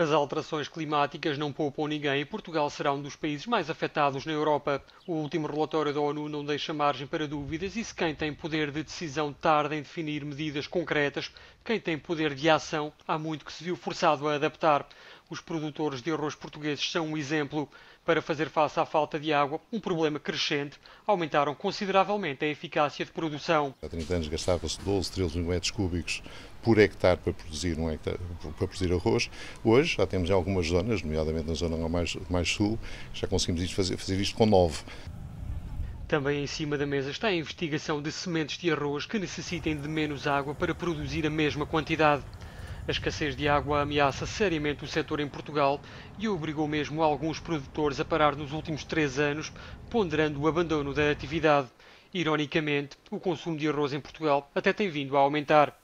As alterações climáticas não poupam ninguém e Portugal será um dos países mais afetados na Europa. O último relatório da ONU não deixa margem para dúvidas e se quem tem poder de decisão tarda em definir medidas concretas, quem tem poder de ação há muito que se viu forçado a adaptar. Os produtores de arroz portugueses são um exemplo. Para fazer face à falta de água, um problema crescente, aumentaram consideravelmente a eficácia de produção. Há 30 anos gastava-se 12, 13 mil metros cúbicos por hectare para produzir, um hectare, para produzir arroz. Hoje já temos em algumas zonas, nomeadamente na zona mais, mais sul, já conseguimos fazer, fazer isto com 9. Também em cima da mesa está a investigação de sementes de arroz que necessitem de menos água para produzir a mesma quantidade. A escassez de água ameaça seriamente o setor em Portugal e obrigou mesmo alguns produtores a parar nos últimos três anos, ponderando o abandono da atividade. Ironicamente, o consumo de arroz em Portugal até tem vindo a aumentar.